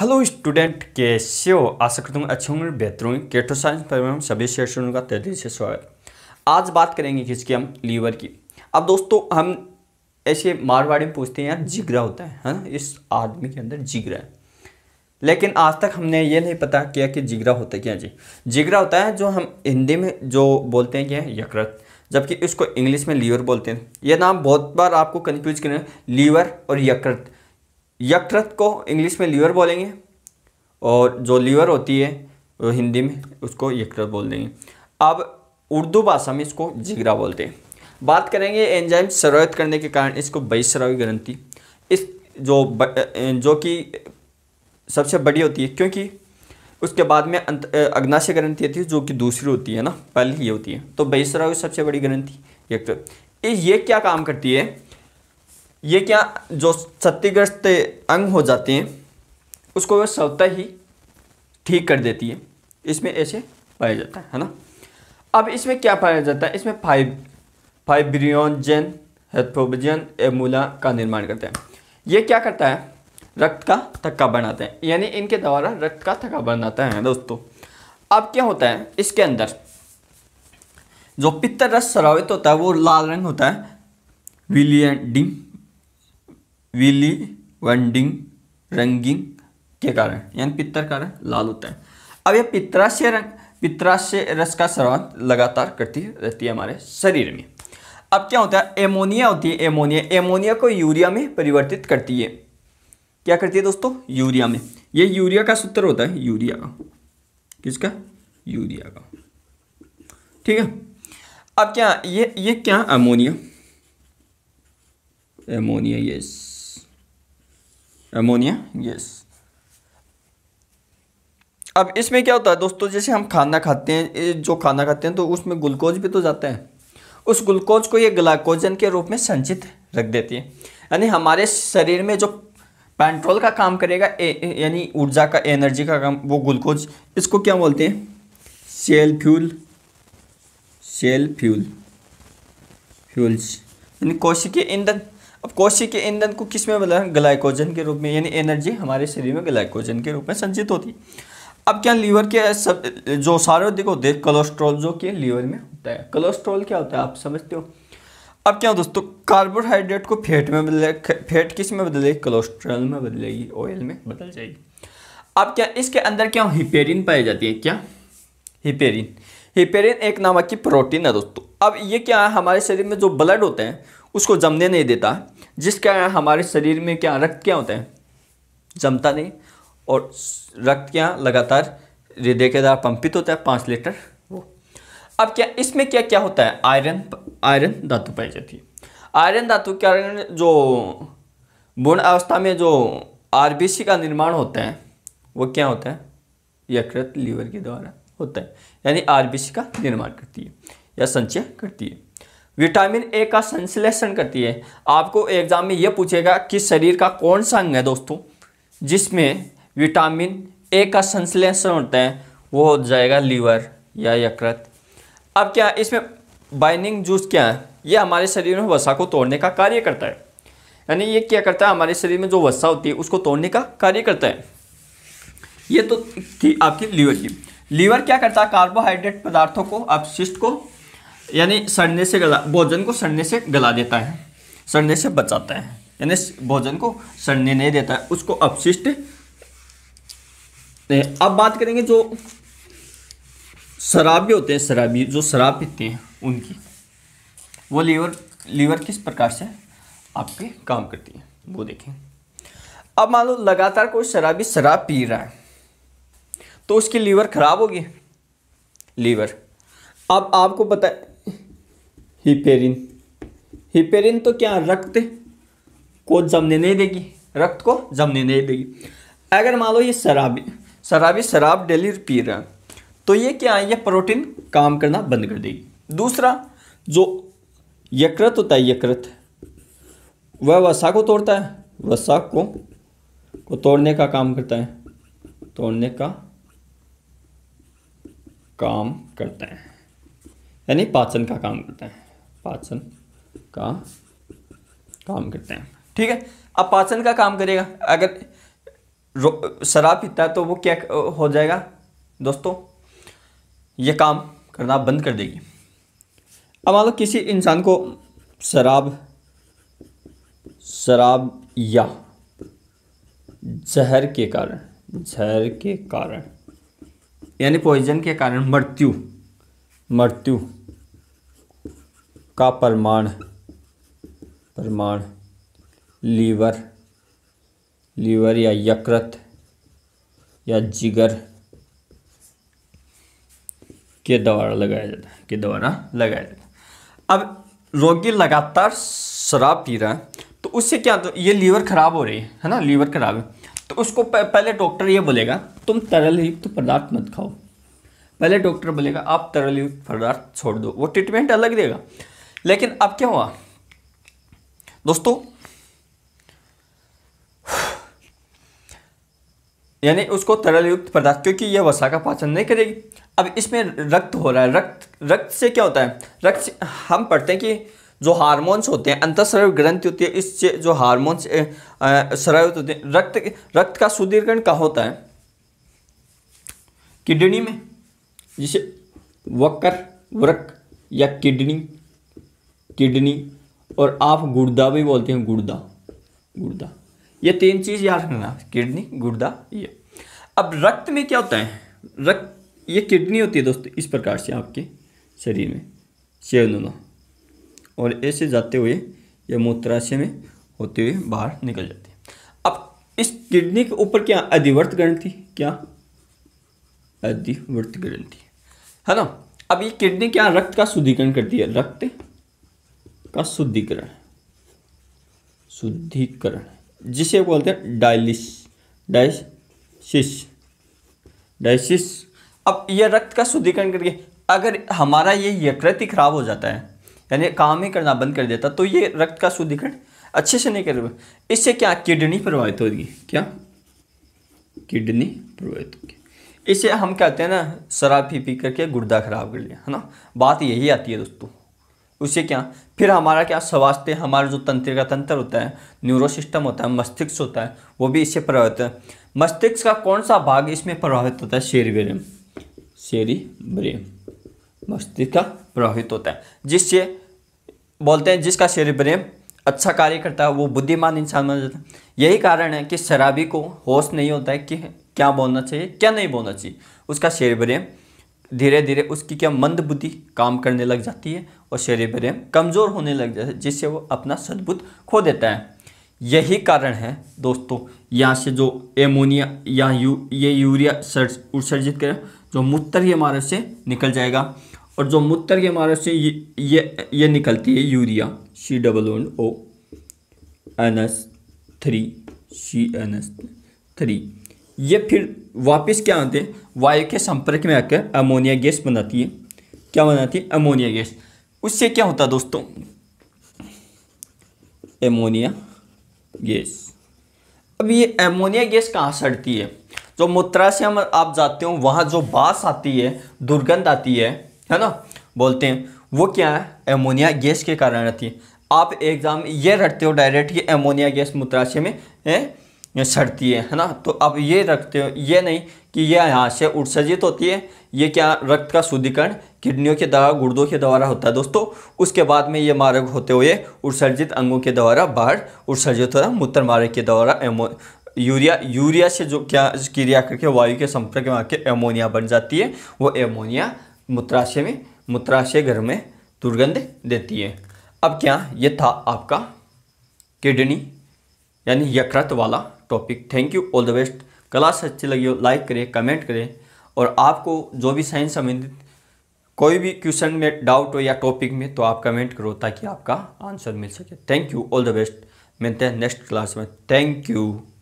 hello student कैसे सो आशा करता हूँ अच्छे होंगे बेहतर होंगे केटो साइंस पर हम सभी स्टूडेंट का तेजी से स्वागत आज बात करेंगे किसकी हम लीवर की अब दोस्तों हम ऐसे मारवाड़ी में पूछते हैं यार जिगरा होता है है इस आदमी के अंदर जिगरा है लेकिन आज तक हमने ये नहीं पता किया कि जिगरा होता है क्या जी जिगरा होता है जो हम हिंदी में जो बोलते हैं क्या है यकृत जबकि इसको इंग्लिश में लीवर बोलते हैं यह नाम बहुत बार आपको कन्फ्यूज करें लीवर और यकृत यकृत को इंग्लिश में लीवर बोलेंगे और जो लीवर होती है वो हिंदी में उसको यकृत बोल देंगे अब उर्दू भाषा में इसको जिगरा बोलते हैं बात करेंगे एंजाइम सरावित करने के कारण इसको बहिश्रावी ग्रंथि इस जो ब, जो कि सबसे बड़ी होती है क्योंकि उसके बाद में अग्नाशय ग्रंथि होती है जो कि दूसरी होती है ना पहली ये होती है तो बईसरावी सबसे बड़ी ग्रंथि यकृत ये क्या काम करती है ये क्या जो क्षतिग्रस्त अंग हो जाते हैं उसको वह स्वतः ही ठीक कर देती है इसमें ऐसे पाया जाता है है ना अब इसमें क्या पाया जाता है इसमें फाइब फाइब्रियोजन हेथ्रोबजन एमूला का निर्माण करते हैं ये क्या करता है रक्त का थक्का बनाते हैं यानी इनके द्वारा रक्त का थक्का बनाता है दोस्तों अब क्या होता है इसके अंदर जो पित्त रस स्रावित होता है वो लाल रंग होता है विलियन डिम विली वंडिंग रंगिंग के कारण यानी पित्तर कारण लाल होता है अब यह पित्राशय रंग पित्राशय रस का स्राव लगातार करती रहती है हमारे शरीर में अब क्या होता है एमोनिया होती है एमोनिया एमोनिया को यूरिया में परिवर्तित करती है क्या करती है दोस्तों यूरिया में ये यूरिया का सूत्र होता है यूरिया का किसका यूरिया का ठीक है अब क्या ये ये क्या ammonia ammonia yes ammonia gas अब इसमें क्या होता है दोस्तों जैसे हम खाना खाते हैं जो खाना खाते हैं तो उसमें ग्लूकोज भी तो जाता है उस ग्लूकोज को ये ग्लाकोजन के रूप में संचित रख देती है यानी हमारे शरीर में जो पेंट्रोल का काम करेगा यानी ऊर्जा का एनर्जी का काम वो ग्लूकोज इसको क्या बोलते हैं cell fuel cell fuel fuels यानी कोशिकीय ईंधन अब कोशी के ईंधन को किस में बदला ग्लाइकोजन के रूप में यानी एनर्जी हमारे शरीर में ग्लाइकोजन के रूप में संचित होती है अब क्या लीवर के सब जो सारे देखो देख कोलेस्ट्रॉल जो कि लीवर में होता है कोलेस्ट्रॉल क्या होता है आप समझते हो अब क्या दोस्तों कार्बोहाइड्रेट को फेट में बदले फेट किस में बदलेगी कोलेस्ट्रॉल में बदलेगी ऑयल में बदल जाएगी अब क्या इसके अंदर क्या हिपेरिन पाई जाती है क्या हिपेरिन हिपेरिन एक नामक की प्रोटीन है दोस्तों अब ये क्या है हमारे शरीर में जो ब्लड होते हैं उसको जमने नहीं देता कारण हमारे शरीर में क्या रक्त क्या होता है जमता नहीं और रक्त क्या लगातार हृदय के द्वारा पंपित होता है पाँच लीटर वो अब क्या इसमें क्या क्या होता है आयरन आयरन धातु पाई जाती है आयरन धातु के कारण जो बुण अवस्था में जो आर का निर्माण होता है वो क्या होता है यकृत लीवर के द्वारा होता है यानी आर का निर्माण करती है या संचय करती है विटामिन ए का संश्लेषण करती है आपको एग्जाम में यह पूछेगा कि शरीर का कौन सा अंग है दोस्तों जिसमें विटामिन ए का संश्लेषण होता है वो हो जाएगा लीवर या यकृत अब क्या इसमें बाइनिंग जूस क्या है यह हमारे शरीर में वसा को तोड़ने का कार्य करता है यानी ये क्या करता है हमारे शरीर में जो वसा होती है उसको तोड़ने का कार्य करता है ये तो थी आपकी लीवर की लीवर क्या करता है कार्बोहाइड्रेट पदार्थों को अपशिष्ट को यानी सड़ने से गला भोजन को सड़ने से गला देता है सड़ने से बचाता है यानी भोजन को सड़ने नहीं देता है उसको अपशिष्ट अब बात करेंगे जो शराबी होते हैं शराबी जो शराब पीते हैं उनकी वो लीवर लीवर किस प्रकार से आपके काम करती है वो देखें अब मान लो लगातार कोई शराबी शराब पी रहा है तो उसकी लीवर खराब होगी लीवर अब आपको बता हिपेरिन हिपेरिन तो क्या रक्त को जमने नहीं देगी रक्त को जमने नहीं देगी अगर मान लो ये शराबी शराबी शराब डेली पी रहा तो ये क्या है ये प्रोटीन काम करना बंद कर देगी दूसरा जो यकृत होता है यकृत वह वसा को तोड़ता है वसा को को तोड़ने का काम करता है तोड़ने का काम करता है यानी पाचन का काम करता है पाचन का काम करते हैं ठीक है अब पाचन का काम करेगा अगर शराब पीता है तो वो क्या हो जाएगा दोस्तों ये काम करना बंद कर देगी अब मान लो किसी इंसान को शराब शराब या जहर के कारण जहर के कारण यानी पॉइजन के कारण मृत्यु मृत्यु का प्रमाण प्रमाण लीवर लीवर या यकृत या जिगर के द्वारा लगाया जाता है के द्वारा लगाया जाता है अब रोगी लगातार शराब पी रहा है तो उससे क्या तो ये लीवर खराब हो रही है है ना लीवर खराब है तो उसको पहले डॉक्टर ये बोलेगा तुम तरल युक्त पदार्थ मत खाओ पहले डॉक्टर बोलेगा आप तरल युक्त पदार्थ छोड़ दो वो ट्रीटमेंट अलग देगा लेकिन अब क्या हुआ दोस्तों यानी उसको तरल युक्त पदार्थ क्योंकि यह वसा का पाचन नहीं करेगी अब इसमें रक्त हो रहा है रक्त रक्त से क्या होता है रक्त से हम पढ़ते हैं कि जो हार्मोन्स होते हैं अंतस्रव ग्रंथि होती है इससे जो हार्मोन्स स्रव होते हैं रक्त रक्त का सुदीर्घन कहाँ होता है किडनी में जिसे वक्र वृक या किडनी किडनी और आप गुर्दा भी बोलते हैं गुर्दा गुर्दा ये तीन चीज़ याद रखना किडनी गुर्दा ये अब रक्त में क्या होता है रक्त ये किडनी होती है दोस्तों इस प्रकार से आपके शरीर में शेवनुमा और ऐसे जाते हुए यह मूत्राशय में होते हुए बाहर निकल जाते हैं अब इस किडनी के ऊपर क्या अधिवर्त ग्रंथि क्या अधिवर्त ग्रंथि है ना अब ये किडनी क्या रक्त का शुद्धिकरण करती है रक्त का शुद्धिकरण शुद्धिकरण जिसे बोलते हैं डायलिस डायसिस डायसिस अब यह रक्त का शुद्धिकरण करके अगर हमारा ये यकृत ही खराब हो जाता है यानी काम ही करना बंद कर देता तो ये रक्त का शुद्धिकरण अच्छे से नहीं कर इससे क्या किडनी प्रभावित होगी क्या किडनी प्रभावित होगी इसे हम कहते हैं ना शराब पी पी करके गुर्दा खराब कर लिया है ना बात यही आती है दोस्तों उससे क्या फिर हमारा क्या स्वास्थ्य हमारा जो तंत्रिका तंत्र होता है न्यूरो सिस्टम होता है मस्तिष्क होता है वो भी इससे प्रभावित है मस्तिष्क का कौन सा भाग इसमें प्रभावित होता है शेरी ब्रेम मस्तिष्क का प्रभावित होता है जिससे बोलते हैं जिसका ब्रेम अच्छा कार्य करता है वो बुद्धिमान इंसान बन जाता है यही कारण है कि शराबी को होश नहीं होता है कि क्या बोलना चाहिए क्या नहीं बोलना चाहिए उसका शेरीब्रेम धीरे धीरे उसकी क्या मंद बुद्धि काम करने लग जाती है और शरीर शेरेब्रम कमज़ोर होने लग जाता है जिससे वो अपना सदबुद्ध खो देता है यही कारण है दोस्तों यहाँ से जो एमोनिया या यू ये यूरिया उत्सर्जित करें जो मूत्र के मार्ग से निकल जाएगा और जो मूत्र के मार्ग से ये ये ये निकलती है urea C double one O N S three C N S three ये फिर वापस क्या आते हैं वायु के संपर्क में आकर अमोनिया गैस बनाती है क्या बनाती है अमोनिया गैस उससे क्या होता है दोस्तों एमोनिया गैस अब ये एमोनिया गैस कहाँ सड़ती है जो मूत्रा से हम आप जाते हो वहाँ जो बास आती है दुर्गंध आती है है ना बोलते हैं वो क्या है एमोनिया गैस के कारण आती है आप एग्ज़ाम ये रटते हो डायरेक्ट कि एमोनिया गैस मूत्राशय में है सड़ती है है ना तो अब ये रखते हो ये नहीं कि ये यहाँ से उत्सर्जित होती है ये क्या रक्त का शुद्धिकरण किडनियों के द्वारा गुर्दों के द्वारा होता है दोस्तों उसके बाद में ये मार्ग होते हुए उत्सर्जित अंगों के द्वारा बाहर उत्सर्जित होता है मूत्र मार्ग के द्वारा एमो यूरिया यूरिया से जो क्या क्रिया करके वायु के संपर्क में आके एमोनिया बन जाती है वो एमोनिया मूत्राशय में मूत्राशय घर में दुर्गंध देती है अब क्या ये था आपका किडनी यानी यकृत वाला topic thank you all the best class अच्छी लगी हो लाइक करें कमेंट करें और आपको जो भी साइंस संबंधित कोई भी क्वेश्चन में डाउट हो या टॉपिक में तो आप कमेंट करो ताकि आपका आंसर मिल सके thank you all the best मिलते हैं नेक्स्ट क्लास में थैंक यू